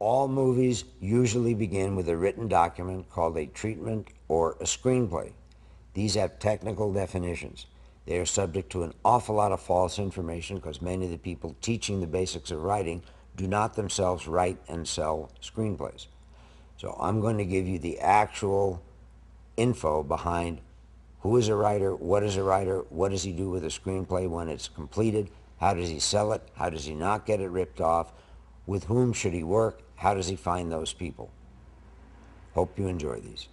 All movies usually begin with a written document called a treatment or a screenplay. These have technical definitions. They are subject to an awful lot of false information because many of the people teaching the basics of writing do not themselves write and sell screenplays. So I'm going to give you the actual info behind who is a writer, what is a writer, what does he do with a screenplay when it's completed, how does he sell it, how does he not get it ripped off, with whom should he work? How does he find those people? Hope you enjoy these.